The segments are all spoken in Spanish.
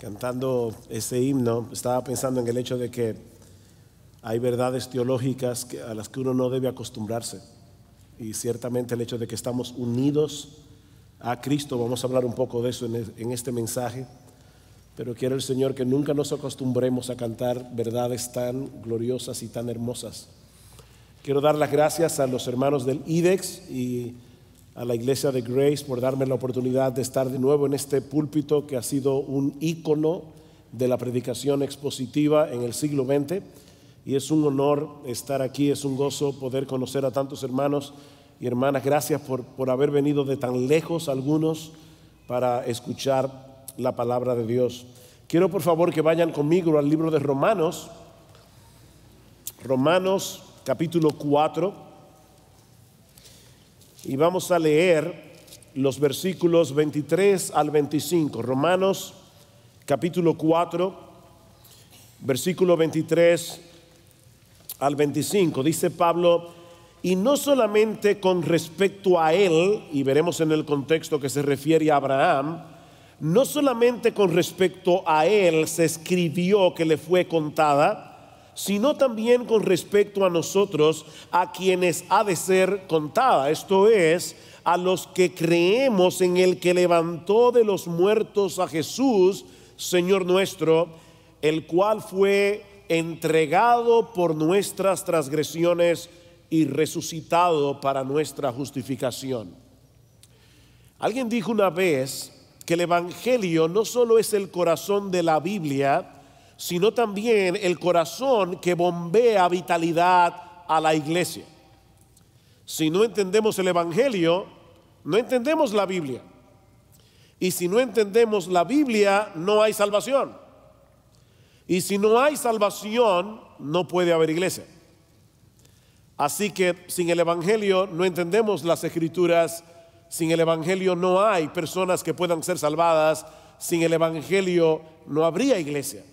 cantando ese himno, estaba pensando en el hecho de que hay verdades teológicas a las que uno no debe acostumbrarse. Y ciertamente el hecho de que estamos unidos a Cristo, vamos a hablar un poco de eso en este mensaje, pero quiero el Señor que nunca nos acostumbremos a cantar verdades tan gloriosas y tan hermosas. Quiero dar las gracias a los hermanos del IDEX y a la iglesia de Grace por darme la oportunidad de estar de nuevo en este púlpito que ha sido un ícono de la predicación expositiva en el siglo XX. Y es un honor estar aquí, es un gozo poder conocer a tantos hermanos y hermanas. Gracias por, por haber venido de tan lejos algunos para escuchar la palabra de Dios. Quiero por favor que vayan conmigo al libro de Romanos, Romanos capítulo 4 y vamos a leer los versículos 23 al 25. Romanos capítulo 4, versículo 23 al 25. Dice Pablo, y no solamente con respecto a él, y veremos en el contexto que se refiere a Abraham, no solamente con respecto a él se escribió que le fue contada, sino también con respecto a nosotros, a quienes ha de ser contada, esto es, a los que creemos en el que levantó de los muertos a Jesús, Señor nuestro, el cual fue entregado por nuestras transgresiones y resucitado para nuestra justificación. Alguien dijo una vez que el Evangelio no solo es el corazón de la Biblia, sino también el corazón que bombea vitalidad a la iglesia. Si no entendemos el Evangelio, no entendemos la Biblia. Y si no entendemos la Biblia, no hay salvación. Y si no hay salvación, no puede haber iglesia. Así que sin el Evangelio no entendemos las escrituras, sin el Evangelio no hay personas que puedan ser salvadas, sin el Evangelio no habría iglesia.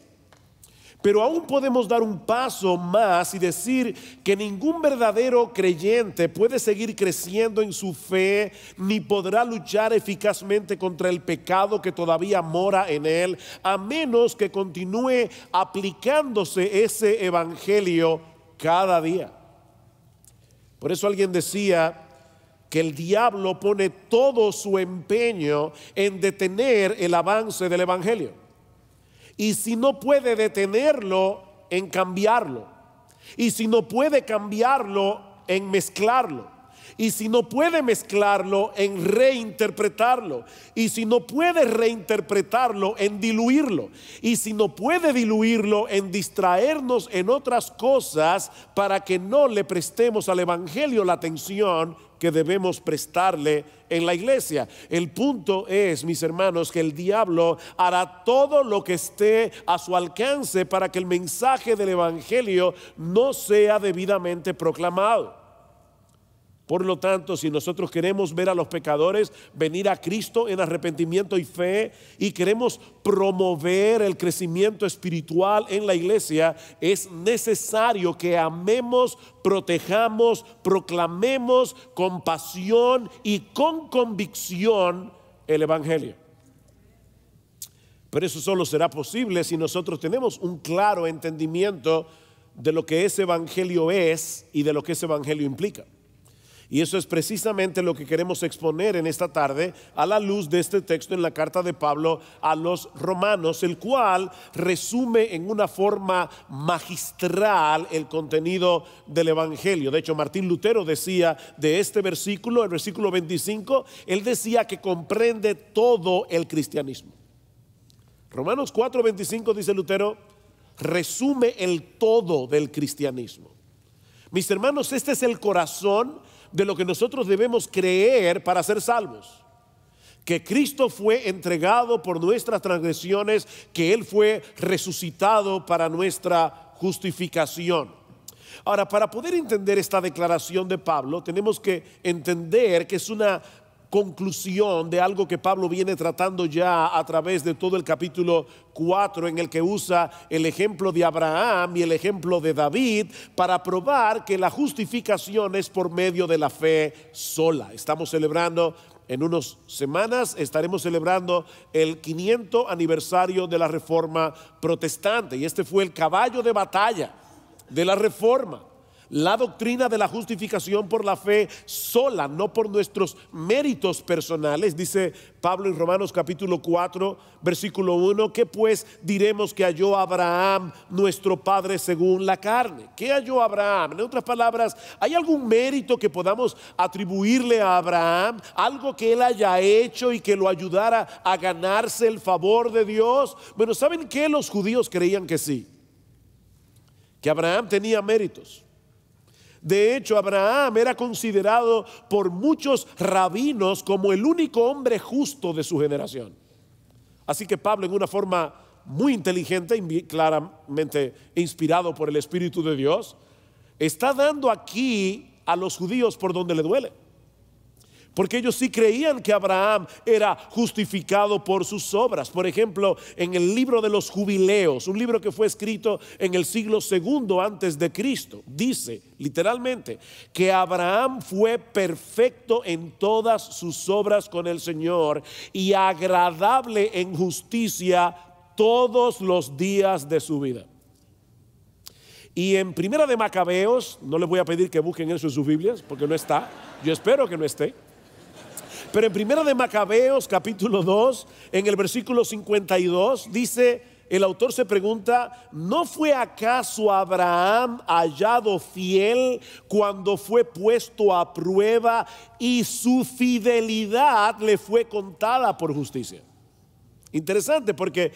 Pero aún podemos dar un paso más y decir que ningún verdadero creyente puede seguir creciendo en su fe ni podrá luchar eficazmente contra el pecado que todavía mora en él, a menos que continúe aplicándose ese evangelio cada día. Por eso alguien decía que el diablo pone todo su empeño en detener el avance del evangelio. Y si no puede detenerlo, en cambiarlo. Y si no puede cambiarlo, en mezclarlo. Y si no puede mezclarlo, en reinterpretarlo. Y si no puede reinterpretarlo, en diluirlo. Y si no puede diluirlo, en distraernos en otras cosas para que no le prestemos al Evangelio la atención que debemos prestarle en la iglesia. El punto es, mis hermanos, que el diablo hará todo lo que esté a su alcance para que el mensaje del Evangelio no sea debidamente proclamado. Por lo tanto, si nosotros queremos ver a los pecadores venir a Cristo en arrepentimiento y fe y queremos promover el crecimiento espiritual en la iglesia, es necesario que amemos, protejamos, proclamemos con pasión y con convicción el Evangelio. Pero eso solo será posible si nosotros tenemos un claro entendimiento de lo que ese Evangelio es y de lo que ese Evangelio implica. Y eso es precisamente lo que queremos exponer en esta tarde a la luz de este texto en la carta de Pablo a los romanos, el cual resume en una forma magistral el contenido del Evangelio. De hecho, Martín Lutero decía de este versículo, el versículo 25, él decía que comprende todo el cristianismo. Romanos 4:25 dice Lutero, resume el todo del cristianismo. Mis hermanos, este es el corazón de lo que nosotros debemos creer para ser salvos. Que Cristo fue entregado por nuestras transgresiones, que Él fue resucitado para nuestra justificación. Ahora, para poder entender esta declaración de Pablo, tenemos que entender que es una conclusión de algo que Pablo viene tratando ya a través de todo el capítulo 4 en el que usa el ejemplo de Abraham y el ejemplo de David para probar que la justificación es por medio de la fe sola. Estamos celebrando en unas semanas estaremos celebrando el 500 aniversario de la Reforma Protestante y este fue el caballo de batalla de la Reforma la doctrina de la justificación por la fe sola, no por nuestros méritos personales, dice Pablo en Romanos capítulo 4, versículo 1, que pues diremos que halló Abraham, nuestro Padre, según la carne. ¿Qué halló Abraham? En otras palabras, ¿hay algún mérito que podamos atribuirle a Abraham? ¿Algo que él haya hecho y que lo ayudara a ganarse el favor de Dios? Bueno, ¿saben qué los judíos creían que sí? Que Abraham tenía méritos de hecho, Abraham era considerado por muchos rabinos como el único hombre justo de su generación. Así que Pablo, en una forma muy inteligente, y claramente inspirado por el Espíritu de Dios, está dando aquí a los judíos por donde le duele porque ellos sí creían que Abraham era justificado por sus obras. Por ejemplo, en el libro de los jubileos, un libro que fue escrito en el siglo segundo antes de Cristo, dice literalmente que Abraham fue perfecto en todas sus obras con el Señor y agradable en justicia todos los días de su vida. Y en Primera de Macabeos, no les voy a pedir que busquen eso en sus Biblias, porque no está. Yo espero que no esté. Pero en primero de Macabeos, capítulo 2, en el versículo 52, dice, el autor se pregunta, ¿no fue acaso Abraham hallado fiel cuando fue puesto a prueba y su fidelidad le fue contada por justicia? Interesante porque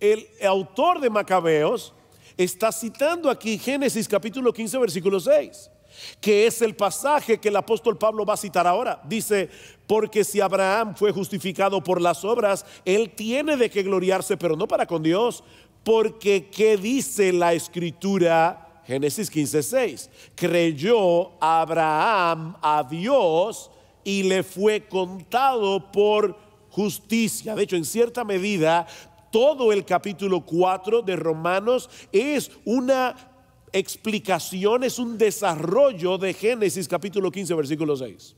el autor de Macabeos está citando aquí Génesis capítulo 15, versículo 6 que es el pasaje que el apóstol Pablo va a citar ahora. Dice, porque si Abraham fue justificado por las obras, él tiene de qué gloriarse, pero no para con Dios, porque ¿qué dice la escritura? Génesis 15:6. Creyó Abraham a Dios y le fue contado por justicia. De hecho, en cierta medida, todo el capítulo 4 de Romanos es una explicación, es un desarrollo de Génesis capítulo 15, versículo 6.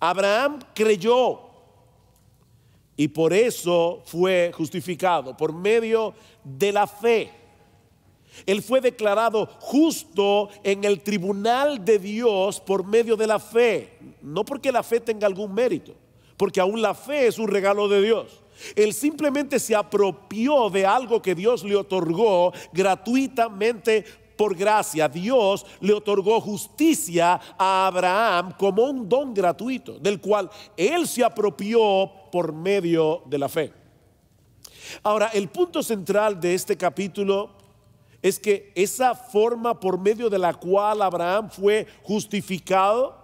Abraham creyó y por eso fue justificado, por medio de la fe. Él fue declarado justo en el tribunal de Dios por medio de la fe, no porque la fe tenga algún mérito, porque aún la fe es un regalo de Dios. Él simplemente se apropió de algo que Dios le otorgó gratuitamente por gracia. Dios le otorgó justicia a Abraham como un don gratuito, del cual él se apropió por medio de la fe. Ahora, el punto central de este capítulo es que esa forma por medio de la cual Abraham fue justificado,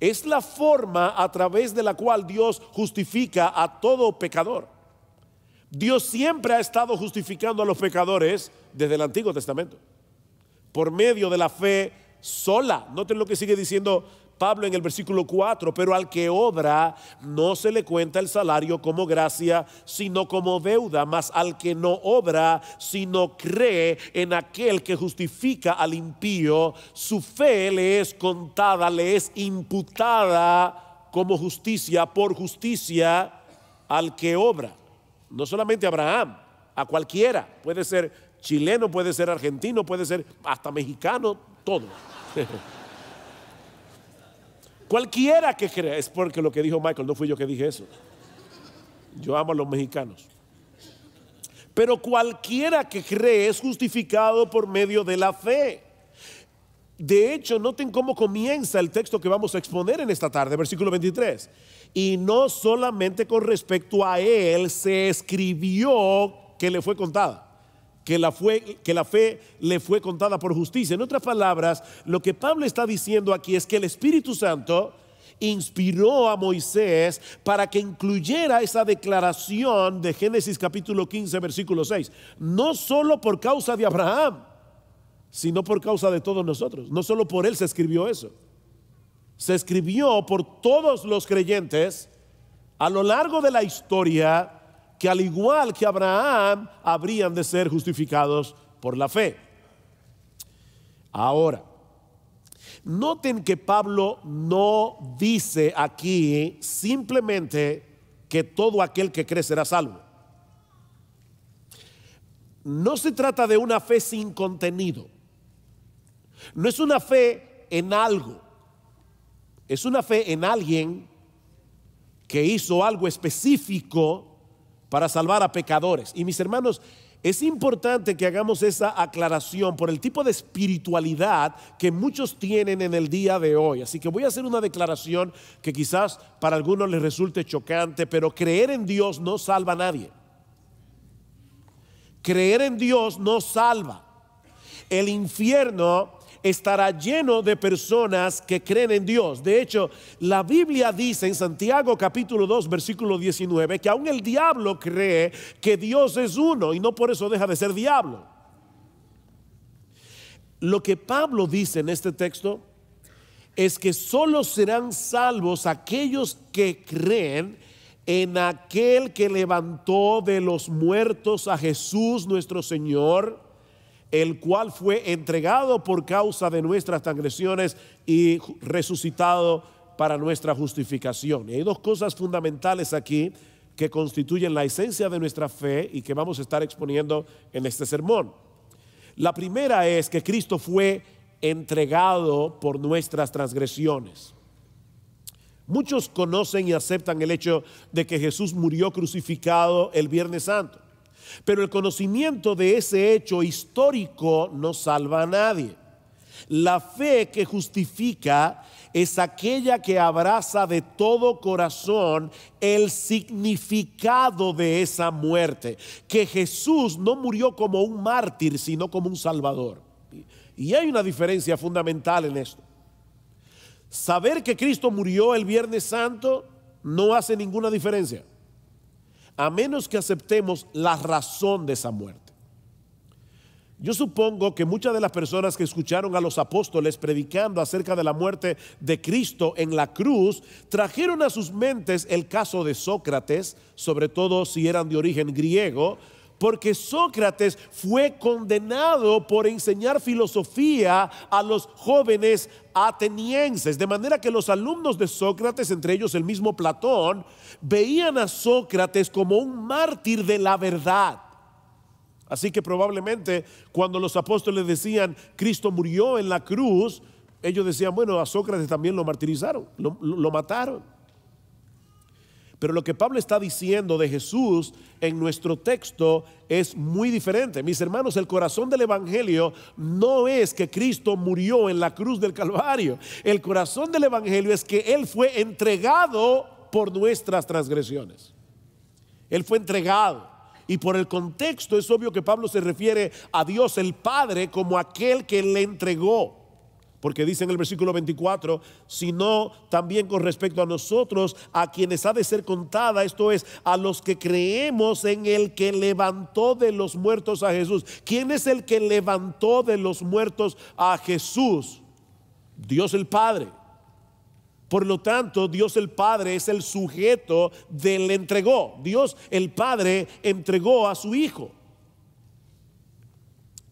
es la forma a través de la cual Dios justifica a todo pecador. Dios siempre ha estado justificando a los pecadores desde el Antiguo Testamento, por medio de la fe sola. Noten lo que sigue diciendo Pablo en el versículo 4, pero al que obra no se le cuenta el salario como gracia, sino como deuda, mas al que no obra, sino cree en aquel que justifica al impío, su fe le es contada, le es imputada como justicia, por justicia al que obra. No solamente a Abraham, a cualquiera, puede ser chileno, puede ser argentino, puede ser hasta mexicano, todo. Cualquiera que crea, es porque lo que dijo Michael, no fui yo que dije eso. Yo amo a los mexicanos. Pero cualquiera que cree es justificado por medio de la fe. De hecho, noten cómo comienza el texto que vamos a exponer en esta tarde, versículo 23. Y no solamente con respecto a él se escribió que le fue contada que la, fue, que la fe le fue contada por justicia. En otras palabras, lo que Pablo está diciendo aquí es que el Espíritu Santo inspiró a Moisés para que incluyera esa declaración de Génesis capítulo 15, versículo 6. No solo por causa de Abraham, sino por causa de todos nosotros. No solo por él se escribió eso. Se escribió por todos los creyentes a lo largo de la historia que al igual que Abraham, habrían de ser justificados por la fe. Ahora, noten que Pablo no dice aquí simplemente que todo aquel que cree será salvo. No se trata de una fe sin contenido. No es una fe en algo. Es una fe en alguien que hizo algo específico para salvar a pecadores. Y mis hermanos, es importante que hagamos esa aclaración por el tipo de espiritualidad que muchos tienen en el día de hoy. Así que voy a hacer una declaración que quizás para algunos les resulte chocante, pero creer en Dios no salva a nadie. Creer en Dios no salva. El infierno estará lleno de personas que creen en Dios. De hecho, la Biblia dice en Santiago capítulo 2, versículo 19, que aún el diablo cree que Dios es uno y no por eso deja de ser diablo. Lo que Pablo dice en este texto es que solo serán salvos aquellos que creen en aquel que levantó de los muertos a Jesús nuestro Señor el cual fue entregado por causa de nuestras transgresiones y resucitado para nuestra justificación. Y hay dos cosas fundamentales aquí que constituyen la esencia de nuestra fe y que vamos a estar exponiendo en este sermón. La primera es que Cristo fue entregado por nuestras transgresiones. Muchos conocen y aceptan el hecho de que Jesús murió crucificado el Viernes Santo. Pero el conocimiento de ese hecho histórico no salva a nadie. La fe que justifica es aquella que abraza de todo corazón el significado de esa muerte, que Jesús no murió como un mártir, sino como un salvador. Y hay una diferencia fundamental en esto. Saber que Cristo murió el Viernes Santo no hace ninguna diferencia a menos que aceptemos la razón de esa muerte. Yo supongo que muchas de las personas que escucharon a los apóstoles predicando acerca de la muerte de Cristo en la cruz trajeron a sus mentes el caso de Sócrates, sobre todo si eran de origen griego, porque Sócrates fue condenado por enseñar filosofía a los jóvenes atenienses, de manera que los alumnos de Sócrates, entre ellos el mismo Platón, veían a Sócrates como un mártir de la verdad. Así que probablemente cuando los apóstoles decían, Cristo murió en la cruz, ellos decían, bueno, a Sócrates también lo martirizaron, lo, lo mataron. Pero lo que Pablo está diciendo de Jesús en nuestro texto es muy diferente. Mis hermanos, el corazón del Evangelio no es que Cristo murió en la cruz del Calvario. El corazón del Evangelio es que Él fue entregado por nuestras transgresiones. Él fue entregado. Y por el contexto es obvio que Pablo se refiere a Dios el Padre como aquel que le entregó. Porque dice en el versículo 24, sino también con respecto a nosotros, a quienes ha de ser contada, esto es, a los que creemos en el que levantó de los muertos a Jesús. ¿Quién es el que levantó de los muertos a Jesús? Dios el Padre. Por lo tanto, Dios el Padre es el sujeto del entregó. Dios el Padre entregó a su Hijo.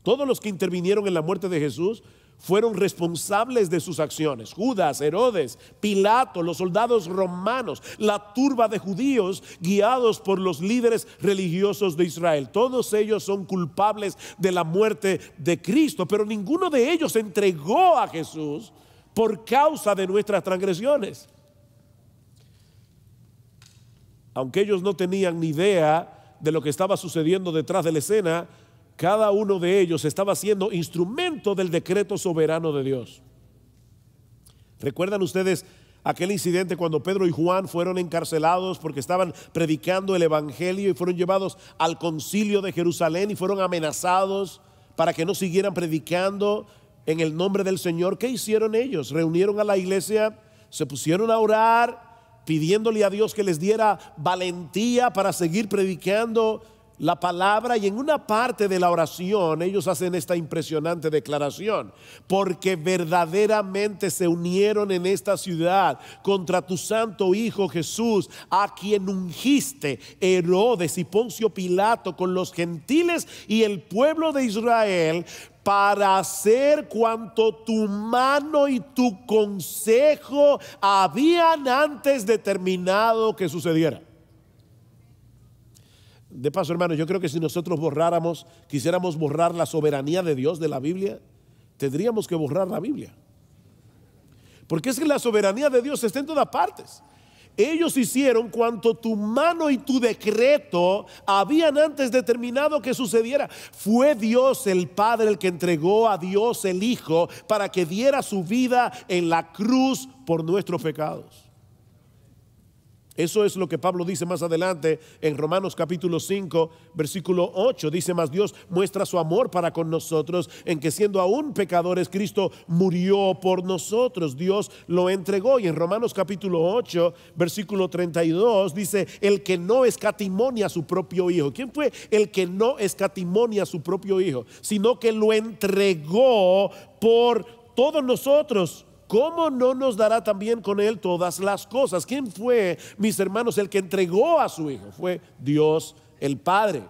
Todos los que intervinieron en la muerte de Jesús fueron responsables de sus acciones. Judas, Herodes, Pilato, los soldados romanos, la turba de judíos guiados por los líderes religiosos de Israel. Todos ellos son culpables de la muerte de Cristo, pero ninguno de ellos entregó a Jesús por causa de nuestras transgresiones. Aunque ellos no tenían ni idea de lo que estaba sucediendo detrás de la escena, cada uno de ellos estaba siendo instrumento del decreto soberano de Dios. ¿Recuerdan ustedes aquel incidente cuando Pedro y Juan fueron encarcelados porque estaban predicando el Evangelio y fueron llevados al concilio de Jerusalén y fueron amenazados para que no siguieran predicando en el nombre del Señor? ¿Qué hicieron ellos? Reunieron a la iglesia, se pusieron a orar pidiéndole a Dios que les diera valentía para seguir predicando la palabra y en una parte de la oración ellos hacen esta impresionante declaración, porque verdaderamente se unieron en esta ciudad contra tu santo Hijo Jesús, a quien ungiste Herodes y Poncio Pilato con los gentiles y el pueblo de Israel para hacer cuanto tu mano y tu consejo habían antes determinado que sucediera de paso, hermano, yo creo que si nosotros borráramos, quisiéramos borrar la soberanía de Dios de la Biblia, tendríamos que borrar la Biblia. Porque es que la soberanía de Dios está en todas partes. Ellos hicieron cuanto tu mano y tu decreto habían antes determinado que sucediera. Fue Dios el Padre el que entregó a Dios el Hijo para que diera su vida en la cruz por nuestros pecados. Eso es lo que Pablo dice más adelante en Romanos capítulo 5, versículo 8. Dice más Dios muestra su amor para con nosotros en que siendo aún pecadores, Cristo murió por nosotros. Dios lo entregó. Y en Romanos capítulo 8, versículo 32 dice, el que no escatimonia a su propio hijo. ¿Quién fue el que no escatimonia a su propio hijo? Sino que lo entregó por todos nosotros. ¿cómo no nos dará también con Él todas las cosas? ¿Quién fue, mis hermanos, el que entregó a su Hijo? Fue Dios el Padre.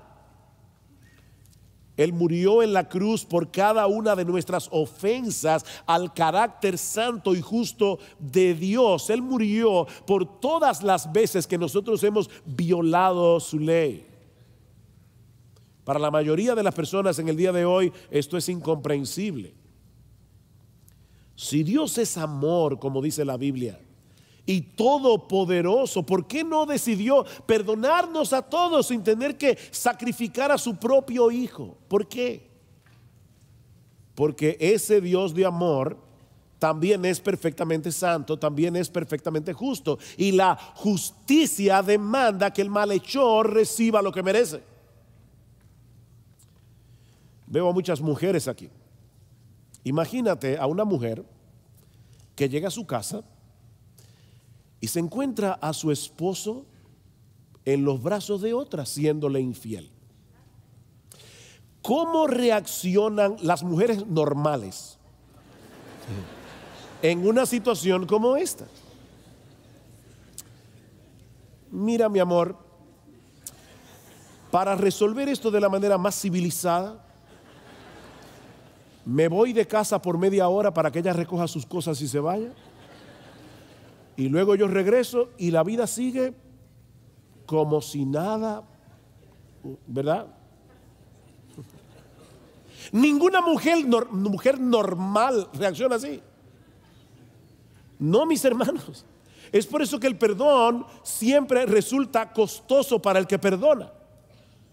Él murió en la cruz por cada una de nuestras ofensas al carácter santo y justo de Dios. Él murió por todas las veces que nosotros hemos violado su ley. Para la mayoría de las personas en el día de hoy esto es incomprensible. Si Dios es amor, como dice la Biblia, y todopoderoso, ¿por qué no decidió perdonarnos a todos sin tener que sacrificar a su propio Hijo? ¿Por qué? Porque ese Dios de amor también es perfectamente santo, también es perfectamente justo. Y la justicia demanda que el malhechor reciba lo que merece. Veo a muchas mujeres aquí Imagínate a una mujer que llega a su casa y se encuentra a su esposo en los brazos de otra siéndole infiel. ¿Cómo reaccionan las mujeres normales en una situación como esta? Mira, mi amor, para resolver esto de la manera más civilizada, me voy de casa por media hora para que ella recoja sus cosas y se vaya. Y luego yo regreso y la vida sigue como si nada, ¿verdad? Ninguna mujer, mujer normal reacciona así. No, mis hermanos. Es por eso que el perdón siempre resulta costoso para el que perdona.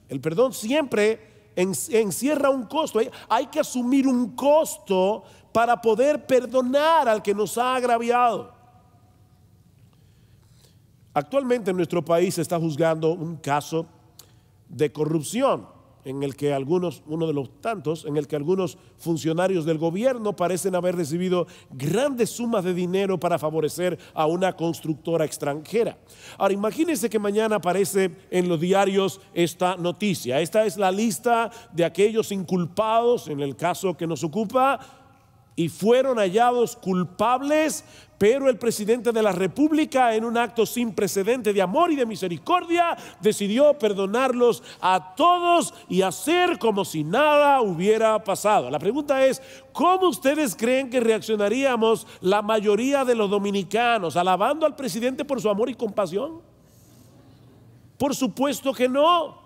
El perdón siempre encierra un costo. Hay que asumir un costo para poder perdonar al que nos ha agraviado. Actualmente en nuestro país se está juzgando un caso de corrupción en el que algunos, uno de los tantos, en el que algunos funcionarios del gobierno parecen haber recibido grandes sumas de dinero para favorecer a una constructora extranjera. Ahora, imagínense que mañana aparece en los diarios esta noticia. Esta es la lista de aquellos inculpados en el caso que nos ocupa y fueron hallados culpables pero el presidente de la República, en un acto sin precedente de amor y de misericordia, decidió perdonarlos a todos y hacer como si nada hubiera pasado. La pregunta es, ¿cómo ustedes creen que reaccionaríamos la mayoría de los dominicanos alabando al presidente por su amor y compasión? Por supuesto que no.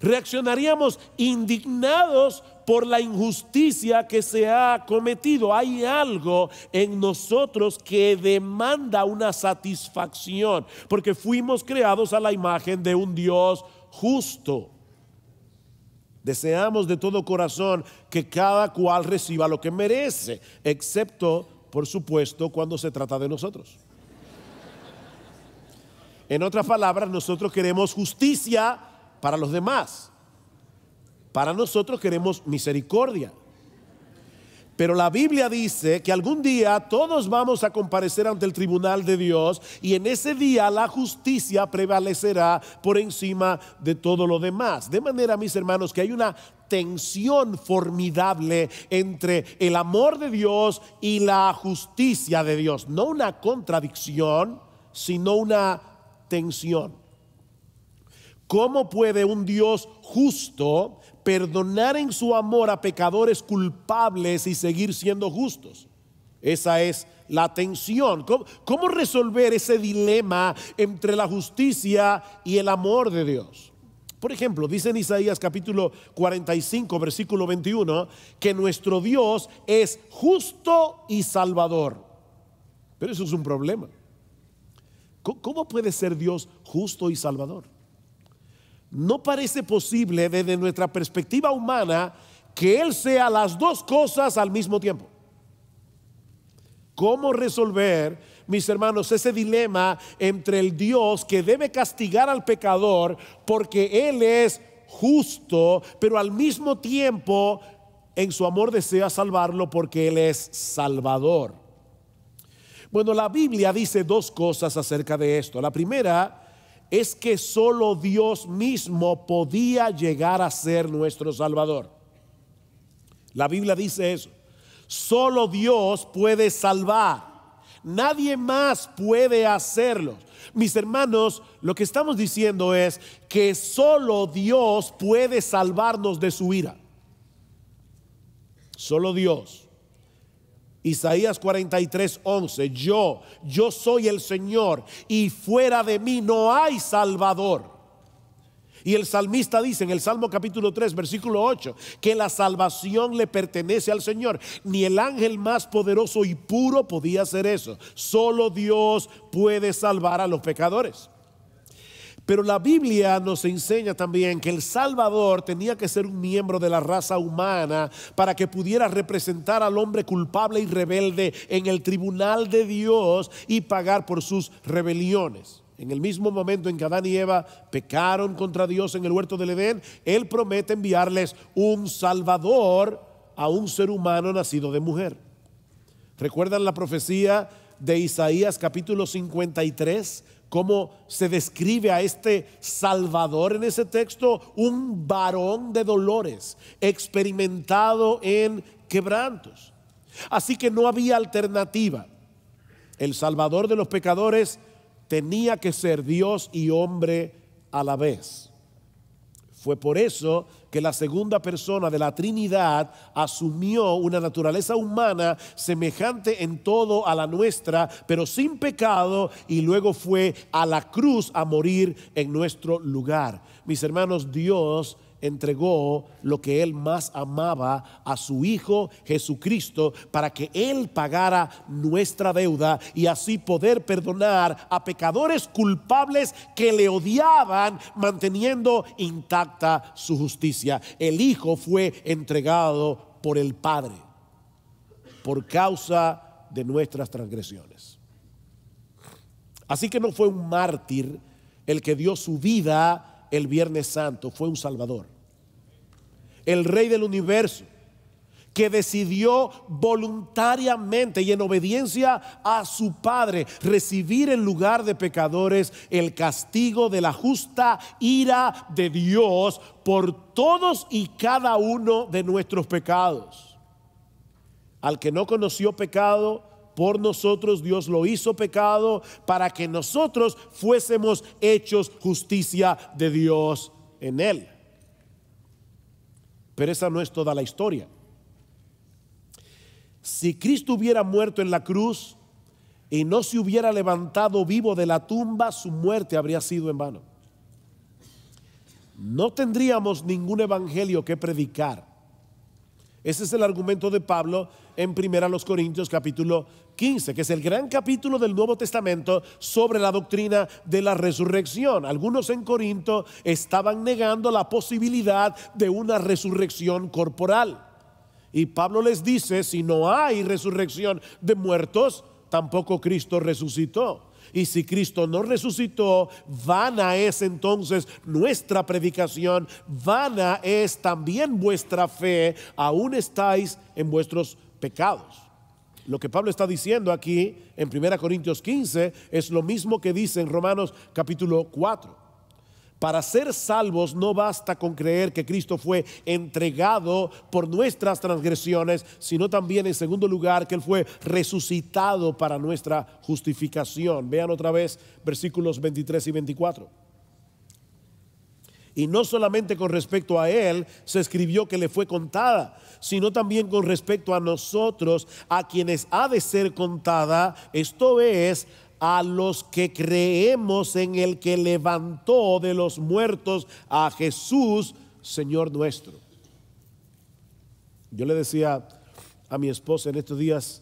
Reaccionaríamos indignados por la injusticia que se ha cometido. Hay algo en nosotros que demanda una satisfacción, porque fuimos creados a la imagen de un Dios justo. Deseamos de todo corazón que cada cual reciba lo que merece, excepto, por supuesto, cuando se trata de nosotros. En otras palabras, nosotros queremos justicia para los demás. Para nosotros queremos misericordia. Pero la Biblia dice que algún día todos vamos a comparecer ante el tribunal de Dios y en ese día la justicia prevalecerá por encima de todo lo demás. De manera, mis hermanos, que hay una tensión formidable entre el amor de Dios y la justicia de Dios. No una contradicción, sino una tensión. ¿Cómo puede un Dios justo perdonar en su amor a pecadores culpables y seguir siendo justos. Esa es la tensión. ¿Cómo, resolver ese dilema entre la justicia y el amor de Dios? Por ejemplo, dice en Isaías capítulo 45, versículo 21, que nuestro Dios es justo y salvador. Pero eso es un problema. ¿Cómo puede ser Dios justo y salvador? no parece posible desde nuestra perspectiva humana que Él sea las dos cosas al mismo tiempo. ¿Cómo resolver, mis hermanos, ese dilema entre el Dios que debe castigar al pecador porque Él es justo, pero al mismo tiempo en su amor desea salvarlo porque Él es salvador? Bueno, la Biblia dice dos cosas acerca de esto. La primera es que solo Dios mismo podía llegar a ser nuestro Salvador. La Biblia dice eso. Solo Dios puede salvar. Nadie más puede hacerlo. Mis hermanos, lo que estamos diciendo es que solo Dios puede salvarnos de su ira. Solo Dios. Isaías 43, 11, yo, yo soy el Señor y fuera de mí no hay Salvador. Y el salmista dice en el Salmo capítulo 3, versículo 8, que la salvación le pertenece al Señor. Ni el ángel más poderoso y puro podía hacer eso. Solo Dios puede salvar a los pecadores. Pero la Biblia nos enseña también que el Salvador tenía que ser un miembro de la raza humana para que pudiera representar al hombre culpable y rebelde en el tribunal de Dios y pagar por sus rebeliones. En el mismo momento en que Adán y Eva pecaron contra Dios en el huerto del Edén, Él promete enviarles un Salvador a un ser humano nacido de mujer. ¿Recuerdan la profecía de Isaías capítulo 53, cómo se describe a este Salvador en ese texto, un varón de dolores, experimentado en quebrantos. Así que no había alternativa. El Salvador de los pecadores tenía que ser Dios y hombre a la vez. Fue por eso que la segunda persona de la Trinidad asumió una naturaleza humana semejante en todo a la nuestra, pero sin pecado, y luego fue a la cruz a morir en nuestro lugar. Mis hermanos, Dios entregó lo que él más amaba a su Hijo Jesucristo para que él pagara nuestra deuda y así poder perdonar a pecadores culpables que le odiaban manteniendo intacta su justicia. El Hijo fue entregado por el Padre por causa de nuestras transgresiones. Así que no fue un mártir el que dio su vida el Viernes Santo, fue un Salvador el rey del universo, que decidió voluntariamente y en obediencia a su Padre recibir en lugar de pecadores el castigo de la justa ira de Dios por todos y cada uno de nuestros pecados. Al que no conoció pecado, por nosotros Dios lo hizo pecado para que nosotros fuésemos hechos justicia de Dios en él. Pero esa no es toda la historia. Si Cristo hubiera muerto en la cruz y no se hubiera levantado vivo de la tumba, su muerte habría sido en vano. No tendríamos ningún evangelio que predicar. Ese es el argumento de Pablo en primera los Corintios capítulo 15, que es el gran capítulo del Nuevo Testamento sobre la doctrina de la resurrección. Algunos en Corinto estaban negando la posibilidad de una resurrección corporal. Y Pablo les dice, si no hay resurrección de muertos, tampoco Cristo resucitó. Y si Cristo no resucitó, vana es entonces nuestra predicación, vana es también vuestra fe, aún estáis en vuestros pecados. Lo que Pablo está diciendo aquí en 1 Corintios 15 es lo mismo que dice en Romanos capítulo 4. Para ser salvos no basta con creer que Cristo fue entregado por nuestras transgresiones, sino también en segundo lugar que Él fue resucitado para nuestra justificación. Vean otra vez versículos 23 y 24. Y no solamente con respecto a él se escribió que le fue contada, sino también con respecto a nosotros, a quienes ha de ser contada, esto es, a los que creemos en el que levantó de los muertos a Jesús, Señor nuestro. Yo le decía a mi esposa en estos días,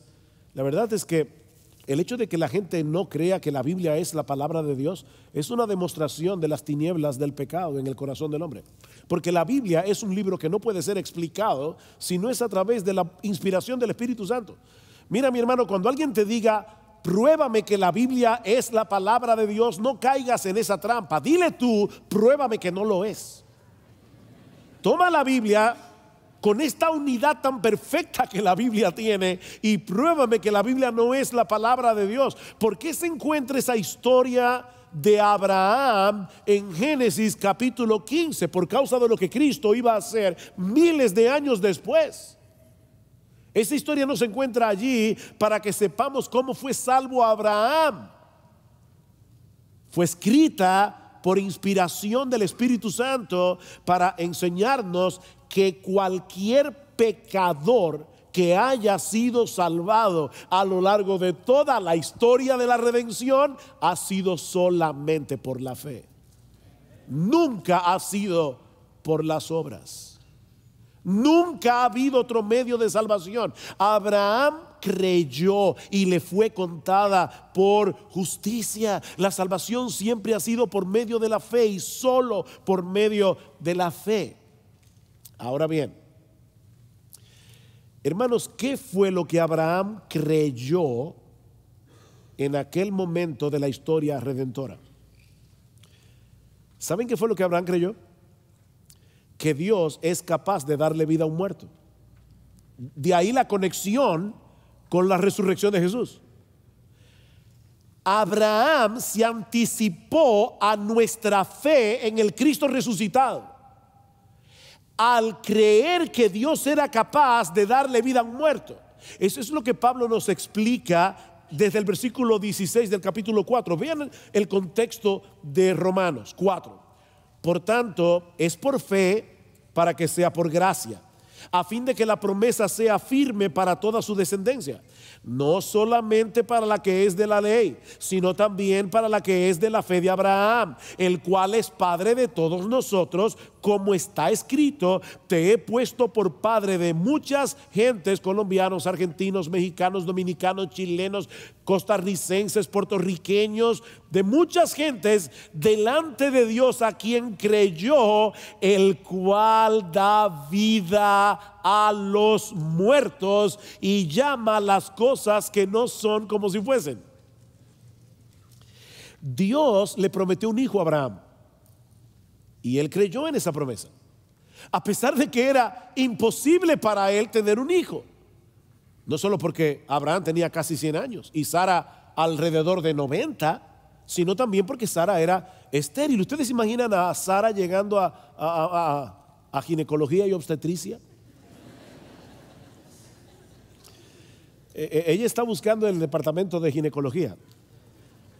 la verdad es que el hecho de que la gente no crea que la Biblia es la palabra de Dios es una demostración de las tinieblas del pecado en el corazón del hombre. Porque la Biblia es un libro que no puede ser explicado si no es a través de la inspiración del Espíritu Santo. Mira mi hermano, cuando alguien te diga, pruébame que la Biblia es la palabra de Dios, no caigas en esa trampa. Dile tú, pruébame que no lo es. Toma la Biblia, con esta unidad tan perfecta que la Biblia tiene y pruébame que la Biblia no es la palabra de Dios. ¿Por qué se encuentra esa historia? de Abraham en Génesis capítulo 15 por causa de lo que Cristo iba a hacer miles de años después. Esa historia no se encuentra allí para que sepamos cómo fue salvo Abraham. Fue escrita por inspiración del Espíritu Santo para enseñarnos que cualquier pecador que haya sido salvado a lo largo de toda la historia de la redención ha sido solamente por la fe. Nunca ha sido por las obras. Nunca ha habido otro medio de salvación. Abraham creyó y le fue contada por justicia. La salvación siempre ha sido por medio de la fe y solo por medio de la fe. Ahora bien, hermanos, ¿qué fue lo que Abraham creyó en aquel momento de la historia redentora? ¿Saben qué fue lo que Abraham creyó? Que Dios es capaz de darle vida a un muerto. De ahí la conexión con la resurrección de Jesús. Abraham se anticipó a nuestra fe en el Cristo resucitado al creer que Dios era capaz de darle vida a un muerto. Eso es lo que Pablo nos explica desde el versículo 16 del capítulo 4. Vean el contexto de Romanos 4. Por tanto, es por fe para que sea por gracia, a fin de que la promesa sea firme para toda su descendencia, no solamente para la que es de la ley, sino también para la que es de la fe de Abraham, el cual es Padre de todos nosotros como está escrito, te he puesto por padre de muchas gentes, colombianos, argentinos, mexicanos, dominicanos, chilenos, costarricenses, puertorriqueños, de muchas gentes, delante de Dios a quien creyó, el cual da vida a los muertos y llama las cosas que no son como si fuesen. Dios le prometió un hijo a Abraham. Y él creyó en esa promesa. A pesar de que era imposible para él tener un hijo. No solo porque Abraham tenía casi 100 años y Sara alrededor de 90, sino también porque Sara era estéril. ¿Ustedes imaginan a Sara llegando a, ginecología y obstetricia? Eh, eh, ella está buscando el departamento de ginecología.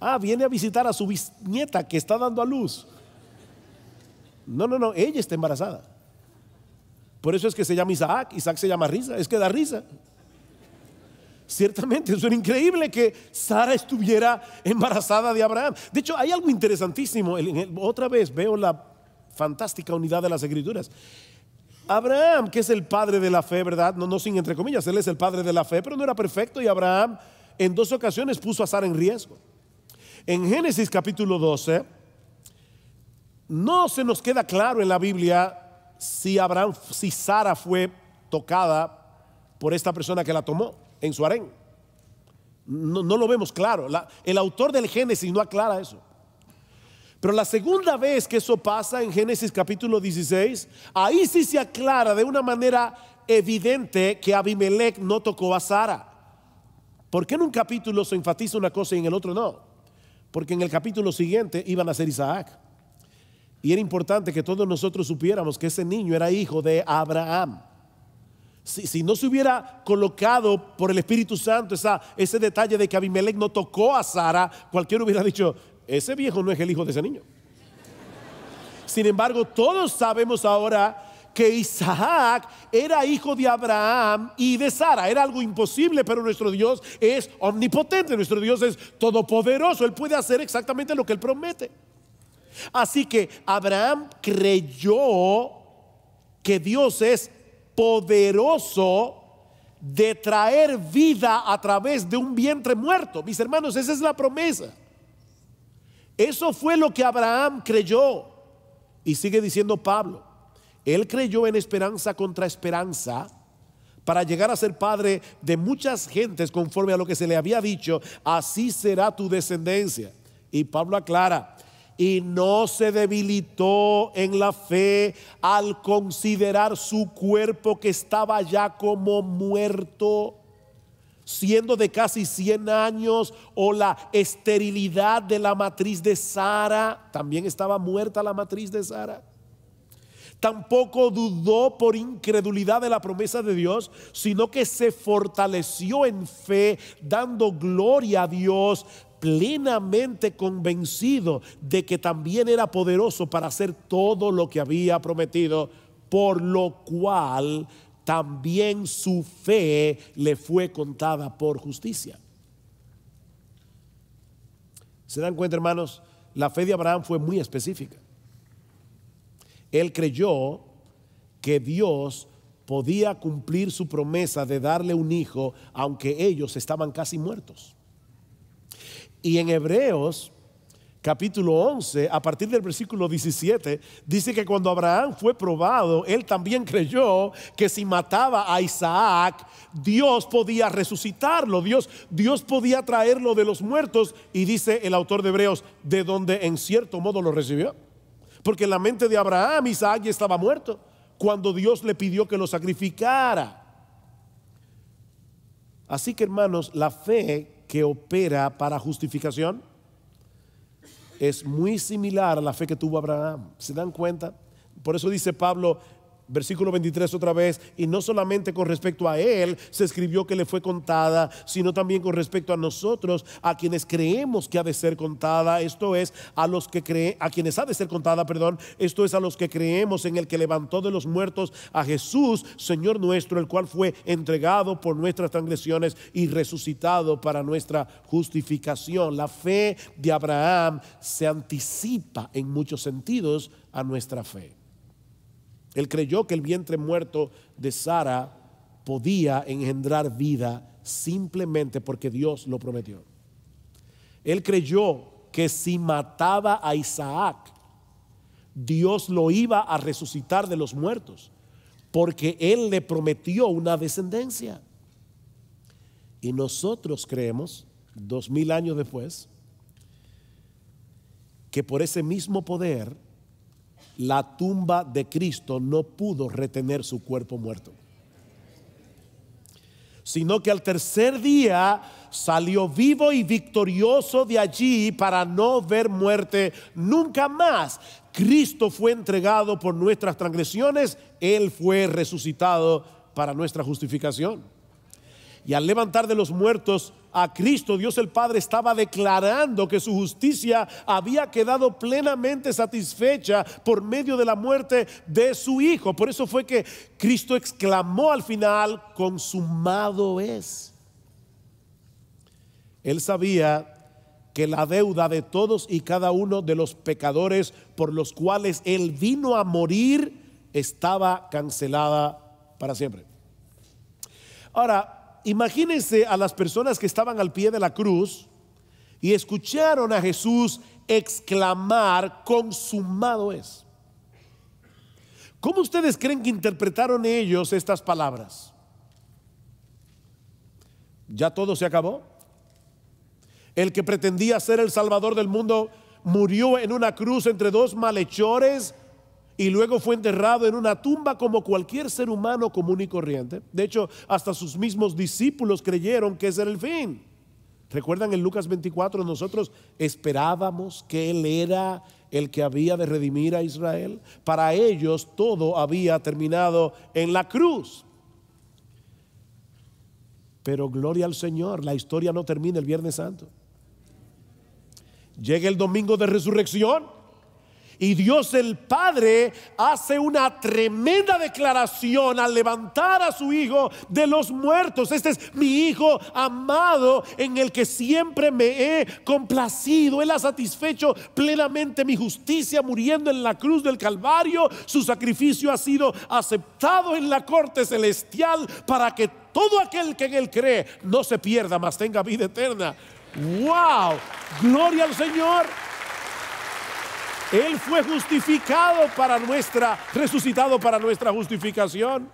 Ah, viene a visitar a su bisnieta que está dando a luz. No, no, no, ella está embarazada. Por eso es que se llama Isaac, Isaac se llama risa, es que da risa. Ciertamente, es era increíble que Sara estuviera embarazada de Abraham. De hecho, hay algo interesantísimo. Otra vez veo la fantástica unidad de las escrituras. Abraham, que es el padre de la fe, ¿verdad? No, no sin entre comillas, él es el padre de la fe, pero no era perfecto y Abraham en dos ocasiones puso a Sara en riesgo. En Génesis capítulo 12, no se nos queda claro en la Biblia si Abraham, si Sara fue tocada por esta persona que la tomó en su harén. No, lo vemos claro. el autor del Génesis no aclara eso. Pero la segunda vez que eso pasa en Génesis capítulo 16, ahí sí se aclara de una manera evidente que Abimelech no tocó a Sara. ¿Por qué en un capítulo se enfatiza una cosa y en el otro no? Porque en el capítulo siguiente iban a ser Isaac. Y era importante que todos nosotros supiéramos que ese niño era hijo de Abraham. Si, no se hubiera colocado por el Espíritu Santo esa, ese detalle de que Abimelech no tocó a Sara, cualquiera hubiera dicho, ese viejo no es el hijo de ese niño. Sin embargo, todos sabemos ahora que Isaac era hijo de Abraham y de Sara. Era algo imposible, pero nuestro Dios es omnipotente, nuestro Dios es todopoderoso, Él puede hacer exactamente lo que Él promete. Así que Abraham creyó que Dios es poderoso de traer vida a través de un vientre muerto. Mis hermanos, esa es la promesa. Eso fue lo que Abraham creyó. Y sigue diciendo Pablo, él creyó en esperanza contra esperanza para llegar a ser padre de muchas gentes conforme a lo que se le había dicho, así será tu descendencia. Y Pablo aclara, y no se debilitó en la fe al considerar su cuerpo que estaba ya como muerto, siendo de casi 100 años, o la esterilidad de la matriz de Sara, también estaba muerta la matriz de Sara. Tampoco dudó por incredulidad de la promesa de Dios, sino que se fortaleció en fe, dando gloria a Dios, plenamente convencido de que también era poderoso para hacer todo lo que había prometido, por lo cual también su fe le fue contada por justicia. ¿Se dan cuenta, hermanos? La fe de Abraham fue muy específica. Él creyó que Dios podía cumplir su promesa de darle un hijo, aunque ellos estaban casi muertos. Y en Hebreos capítulo 11, a partir del versículo 17, dice que cuando Abraham fue probado, él también creyó que si mataba a Isaac, Dios podía resucitarlo, Dios, Dios podía traerlo de los muertos. Y dice el autor de Hebreos, de donde en cierto modo lo recibió. Porque en la mente de Abraham, Isaac ya estaba muerto cuando Dios le pidió que lo sacrificara. Así que hermanos, la fe que opera para justificación es muy similar a la fe que tuvo Abraham. ¿Se dan cuenta? Por eso dice Pablo, Versículo 23 otra vez, y no solamente con respecto a él se escribió que le fue contada, sino también con respecto a nosotros, a quienes creemos que ha de ser contada, esto es, a los que cree a quienes ha de ser contada, perdón, esto es a los que creemos en el que levantó de los muertos a Jesús, Señor nuestro, el cual fue entregado por nuestras transgresiones y resucitado para nuestra justificación. La fe de Abraham se anticipa en muchos sentidos a nuestra fe. Él creyó que el vientre muerto de Sara podía engendrar vida simplemente porque Dios lo prometió. Él creyó que si mataba a Isaac, Dios lo iba a resucitar de los muertos, porque Él le prometió una descendencia. Y nosotros creemos, dos mil años después, que por ese mismo poder la tumba de Cristo no pudo retener su cuerpo muerto, sino que al tercer día salió vivo y victorioso de allí para no ver muerte nunca más. Cristo fue entregado por nuestras transgresiones, Él fue resucitado para nuestra justificación. Y al levantar de los muertos a Cristo, Dios el Padre estaba declarando que su justicia había quedado plenamente satisfecha por medio de la muerte de su Hijo. Por eso fue que Cristo exclamó al final, consumado es. Él sabía que la deuda de todos y cada uno de los pecadores por los cuales Él vino a morir estaba cancelada para siempre. Ahora, imagínense a las personas que estaban al pie de la cruz y escucharon a Jesús exclamar, consumado es. ¿Cómo ustedes creen que interpretaron ellos estas palabras? ¿Ya todo se acabó? El que pretendía ser el Salvador del mundo murió en una cruz entre dos malhechores y luego fue enterrado en una tumba como cualquier ser humano común y corriente. De hecho, hasta sus mismos discípulos creyeron que ese era el fin. Recuerdan en Lucas 24, nosotros esperábamos que Él era el que había de redimir a Israel. Para ellos todo había terminado en la cruz. Pero gloria al Señor, la historia no termina el Viernes Santo. Llega el domingo de resurrección y Dios el Padre hace una tremenda declaración al levantar a su Hijo de los muertos. Este es mi Hijo amado en el que siempre me he complacido. Él ha satisfecho plenamente mi justicia muriendo en la cruz del Calvario. Su sacrificio ha sido aceptado en la corte celestial para que todo aquel que en él cree no se pierda, mas tenga vida eterna. ¡Wow! Gloria al Señor. Él fue justificado para nuestra, resucitado para nuestra justificación.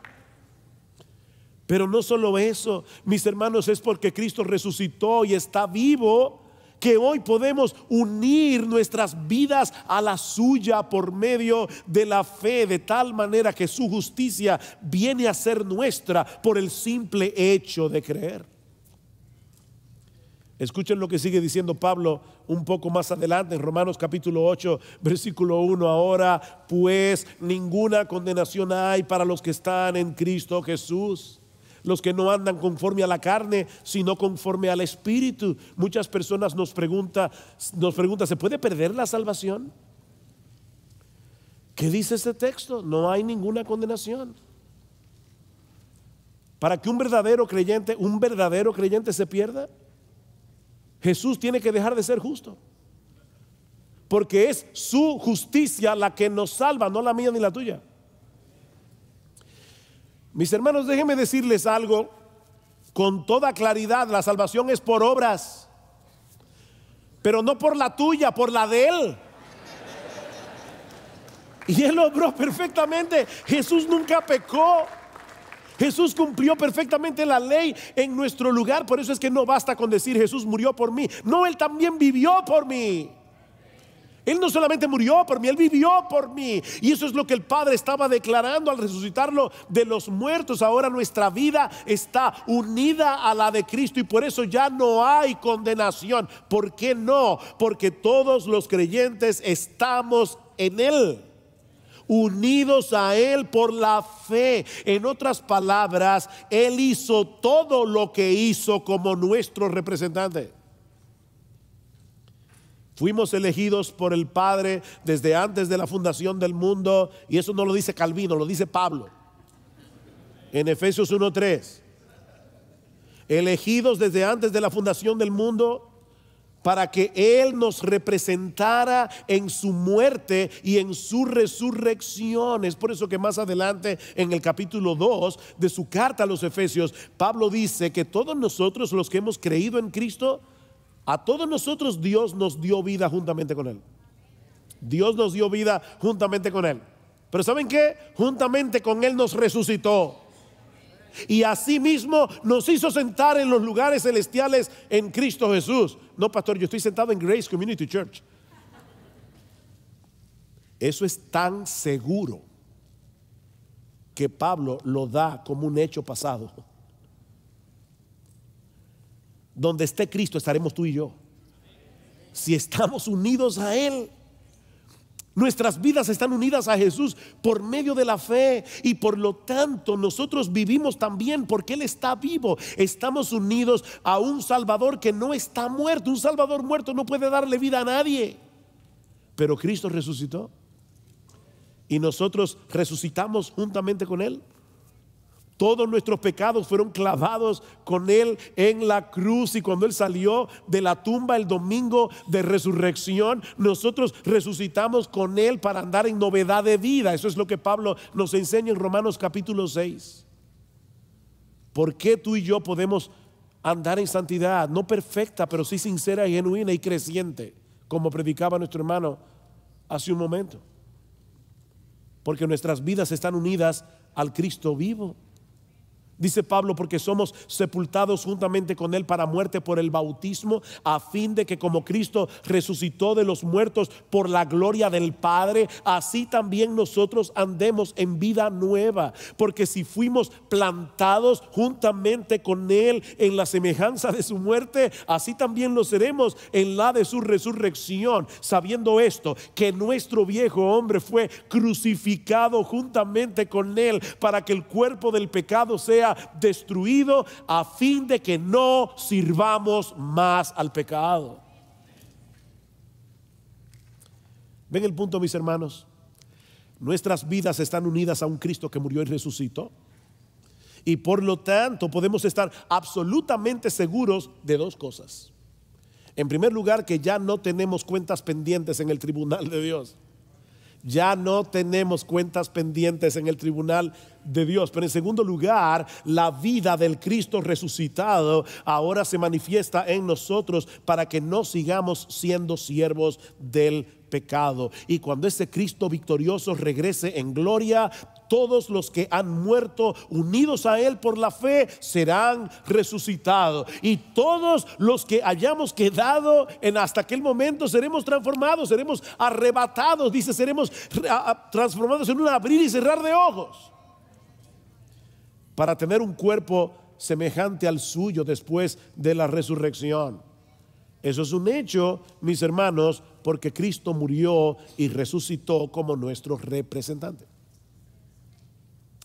Pero no solo eso, mis hermanos, es porque Cristo resucitó y está vivo que hoy podemos unir nuestras vidas a la suya por medio de la fe, de tal manera que su justicia viene a ser nuestra por el simple hecho de creer. Escuchen lo que sigue diciendo Pablo un poco más adelante en Romanos capítulo 8, versículo 1. Ahora, pues ninguna condenación hay para los que están en Cristo Jesús los que no andan conforme a la carne, sino conforme al espíritu. Muchas personas nos preguntan, nos pregunta, ¿se puede perder la salvación? ¿Qué dice este texto? No hay ninguna condenación. Para que un verdadero creyente, un verdadero creyente se pierda, Jesús tiene que dejar de ser justo. Porque es su justicia la que nos salva, no la mía ni la tuya. Mis hermanos, déjenme decirles algo con toda claridad. La salvación es por obras, pero no por la tuya, por la de Él. Y Él obró perfectamente. Jesús nunca pecó. Jesús cumplió perfectamente la ley en nuestro lugar. Por eso es que no basta con decir Jesús murió por mí. No, Él también vivió por mí. Él no solamente murió por mí, Él vivió por mí. Y eso es lo que el Padre estaba declarando al resucitarlo de los muertos. Ahora nuestra vida está unida a la de Cristo y por eso ya no hay condenación. ¿Por qué no? Porque todos los creyentes estamos en Él unidos a Él por la fe. En otras palabras, Él hizo todo lo que hizo como nuestro representante. Fuimos elegidos por el Padre desde antes de la fundación del mundo y eso no lo dice Calvino, lo dice Pablo. En Efesios 1.3. Elegidos desde antes de la fundación del mundo para que Él nos representara en su muerte y en su resurrección. Es por eso que más adelante en el capítulo 2 de su carta a los Efesios, Pablo dice que todos nosotros los que hemos creído en Cristo, a todos nosotros Dios nos dio vida juntamente con Él. Dios nos dio vida juntamente con Él. Pero ¿saben qué? Juntamente con Él nos resucitó y asimismo nos hizo sentar en los lugares celestiales en Cristo Jesús. No, pastor, yo estoy sentado en Grace Community Church. Eso es tan seguro que Pablo lo da como un hecho pasado. Donde esté Cristo estaremos tú y yo. Si estamos unidos a Él, Nuestras vidas están unidas a Jesús por medio de la fe y por lo tanto nosotros vivimos también porque Él está vivo. Estamos unidos a un Salvador que no está muerto. Un Salvador muerto no puede darle vida a nadie. Pero Cristo resucitó y nosotros resucitamos juntamente con Él. Todos nuestros pecados fueron clavados con Él en la cruz y cuando Él salió de la tumba el domingo de resurrección, nosotros resucitamos con Él para andar en novedad de vida. Eso es lo que Pablo nos enseña en Romanos capítulo 6. ¿Por qué tú y yo podemos andar en santidad? No perfecta, pero sí sincera y genuina y creciente, como predicaba nuestro hermano hace un momento. Porque nuestras vidas están unidas al Cristo vivo. Dice Pablo, porque somos sepultados juntamente con Él para muerte por el bautismo, a fin de que como Cristo resucitó de los muertos por la gloria del Padre, así también nosotros andemos en vida nueva. Porque si fuimos plantados juntamente con Él en la semejanza de su muerte, así también lo seremos en la de su resurrección, sabiendo esto, que nuestro viejo hombre fue crucificado juntamente con Él para que el cuerpo del pecado sea destruido a fin de que no sirvamos más al pecado. ¿Ven el punto, mis hermanos? Nuestras vidas están unidas a un Cristo que murió y resucitó. Y por lo tanto podemos estar absolutamente seguros de dos cosas. En primer lugar, que ya no tenemos cuentas pendientes en el tribunal de Dios. Ya no tenemos cuentas pendientes en el tribunal de Dios. Pero en segundo lugar, la vida del Cristo resucitado ahora se manifiesta en nosotros para que no sigamos siendo siervos del pecado. Y cuando ese Cristo victorioso regrese en gloria, todos los que han muerto unidos a Él por la fe serán resucitados. Y todos los que hayamos quedado en hasta aquel momento seremos transformados, seremos arrebatados, dice, seremos transformados en un abrir y cerrar de ojos. Para tener un cuerpo semejante al suyo después de la resurrección. Eso es un hecho, mis hermanos, porque Cristo murió y resucitó como nuestro representante.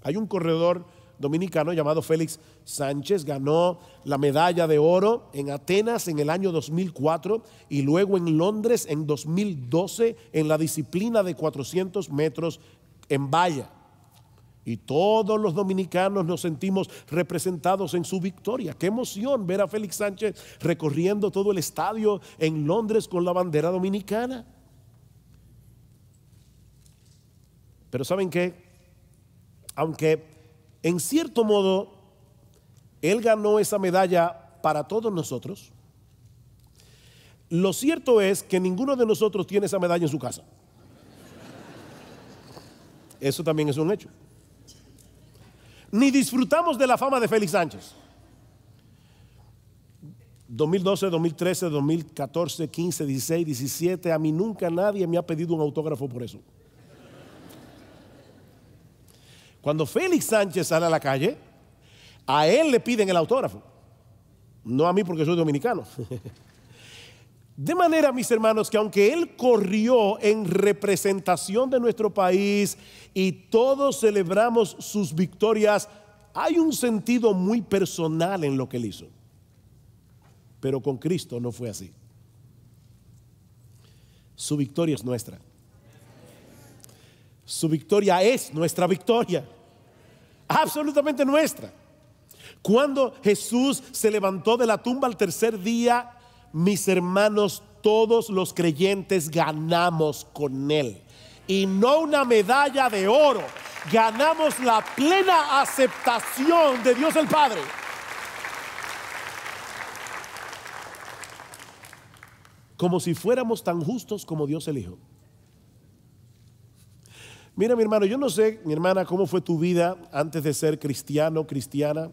Hay un corredor dominicano llamado Félix Sánchez, ganó la medalla de oro en Atenas en el año 2004 y luego en Londres en 2012 en la disciplina de 400 metros en valla. Y todos los dominicanos nos sentimos representados en su victoria. Qué emoción ver a Félix Sánchez recorriendo todo el estadio en Londres con la bandera dominicana. Pero ¿saben qué? Aunque en cierto modo él ganó esa medalla para todos nosotros, lo cierto es que ninguno de nosotros tiene esa medalla en su casa. Eso también es un hecho ni disfrutamos de la fama de Félix Sánchez. 2012, 2013, 2014, 15, 16, 17, a mí nunca nadie me ha pedido un autógrafo por eso. Cuando Félix Sánchez sale a la calle, a él le piden el autógrafo, no a mí porque soy dominicano. De manera, mis hermanos, que aunque él corrió en representación de nuestro país y todos celebramos sus victorias, hay un sentido muy personal en lo que él hizo. Pero con Cristo no fue así. Su victoria es nuestra. Su victoria es nuestra victoria. Absolutamente nuestra. Cuando Jesús se levantó de la tumba al tercer día, mis hermanos, todos los creyentes ganamos con Él. Y no una medalla de oro, ganamos la plena aceptación de Dios el Padre. Como si fuéramos tan justos como Dios el Hijo. Mira mi hermano, yo no sé, mi hermana, cómo fue tu vida antes de ser cristiano, cristiana.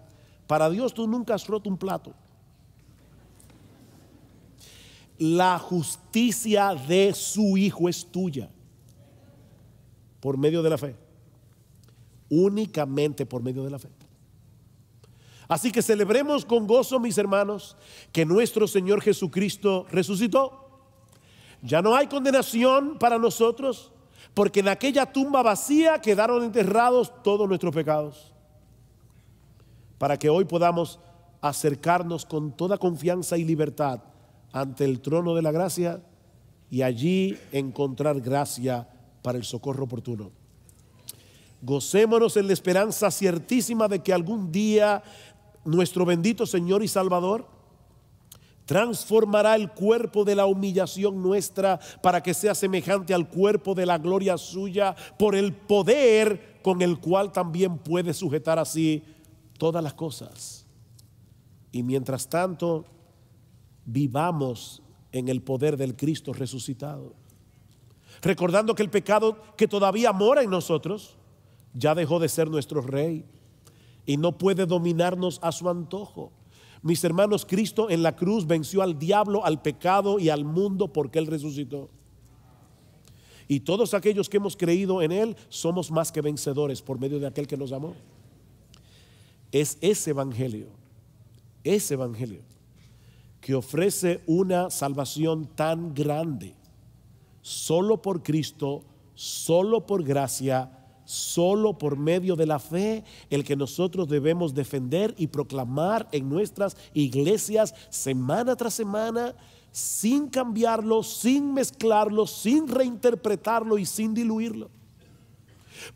Para Dios tú nunca has roto un plato la justicia de su Hijo es tuya. Por medio de la fe. Únicamente por medio de la fe. Así que celebremos con gozo, mis hermanos, que nuestro Señor Jesucristo resucitó. Ya no hay condenación para nosotros, porque en aquella tumba vacía quedaron enterrados todos nuestros pecados. Para que hoy podamos acercarnos con toda confianza y libertad ante el trono de la gracia y allí encontrar gracia para el socorro oportuno. Gocémonos en la esperanza ciertísima de que algún día nuestro bendito Señor y Salvador transformará el cuerpo de la humillación nuestra para que sea semejante al cuerpo de la gloria suya por el poder con el cual también puede sujetar así todas las cosas. Y mientras tanto, vivamos en el poder del Cristo resucitado. Recordando que el pecado que todavía mora en nosotros ya dejó de ser nuestro rey y no puede dominarnos a su antojo. Mis hermanos, Cristo en la cruz venció al diablo, al pecado y al mundo porque Él resucitó. Y todos aquellos que hemos creído en Él somos más que vencedores por medio de aquel que nos amó. Es ese evangelio, ese evangelio que ofrece una salvación tan grande, solo por Cristo, solo por gracia, solo por medio de la fe, el que nosotros debemos defender y proclamar en nuestras iglesias semana tras semana, sin cambiarlo, sin mezclarlo, sin reinterpretarlo y sin diluirlo.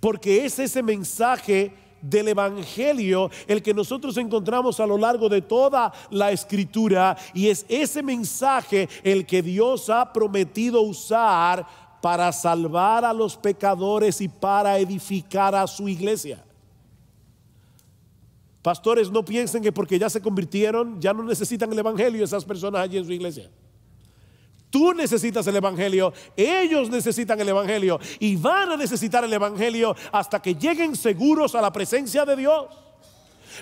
Porque es ese mensaje del Evangelio, el que nosotros encontramos a lo largo de toda la escritura, y es ese mensaje el que Dios ha prometido usar para salvar a los pecadores y para edificar a su iglesia. Pastores, no piensen que porque ya se convirtieron, ya no necesitan el Evangelio esas personas allí en su iglesia. Tú necesitas el Evangelio, ellos necesitan el Evangelio y van a necesitar el Evangelio hasta que lleguen seguros a la presencia de Dios.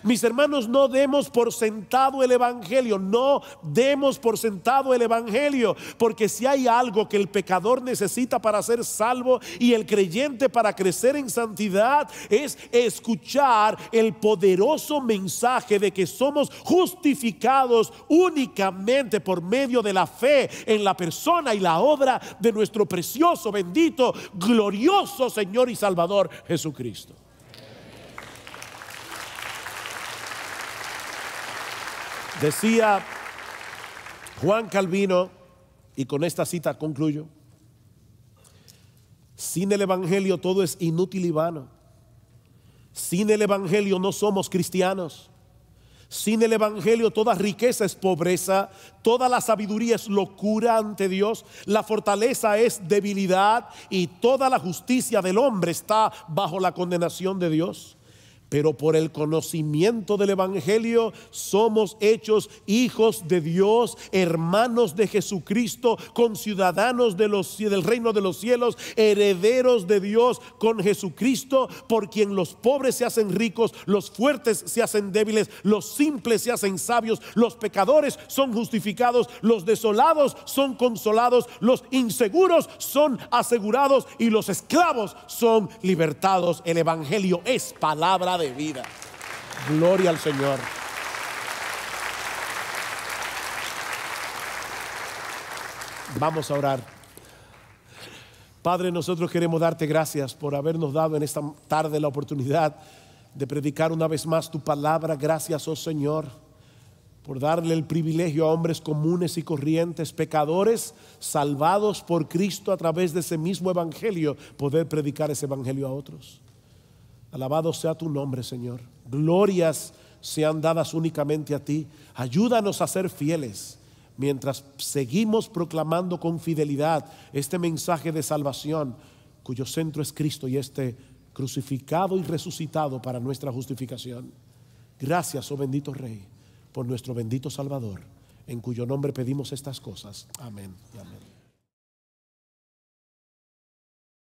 Mis hermanos, no demos por sentado el Evangelio, no demos por sentado el Evangelio, porque si hay algo que el pecador necesita para ser salvo y el creyente para crecer en santidad, es escuchar el poderoso mensaje de que somos justificados únicamente por medio de la fe en la persona y la obra de nuestro precioso, bendito, glorioso Señor y Salvador Jesucristo. Decía Juan Calvino, y con esta cita concluyo, sin el Evangelio todo es inútil y vano. Sin el Evangelio no somos cristianos. Sin el Evangelio toda riqueza es pobreza, toda la sabiduría es locura ante Dios, la fortaleza es debilidad y toda la justicia del hombre está bajo la condenación de Dios pero por el conocimiento del Evangelio somos hechos hijos de Dios, hermanos de Jesucristo, conciudadanos de del reino de los cielos, herederos de Dios con Jesucristo, por quien los pobres se hacen ricos, los fuertes se hacen débiles, los simples se hacen sabios, los pecadores son justificados, los desolados son consolados, los inseguros son asegurados y los esclavos son libertados. El Evangelio es palabra de vida. Gloria al Señor. Vamos a orar. Padre, nosotros queremos darte gracias por habernos dado en esta tarde la oportunidad de predicar una vez más tu palabra. Gracias, oh Señor, por darle el privilegio a hombres comunes y corrientes, pecadores, salvados por Cristo a través de ese mismo Evangelio, poder predicar ese Evangelio a otros. Alabado sea tu nombre, Señor. Glorias sean dadas únicamente a ti. Ayúdanos a ser fieles mientras seguimos proclamando con fidelidad este mensaje de salvación, cuyo centro es Cristo y este crucificado y resucitado para nuestra justificación. Gracias, oh bendito Rey, por nuestro bendito Salvador, en cuyo nombre pedimos estas cosas. Amén amén.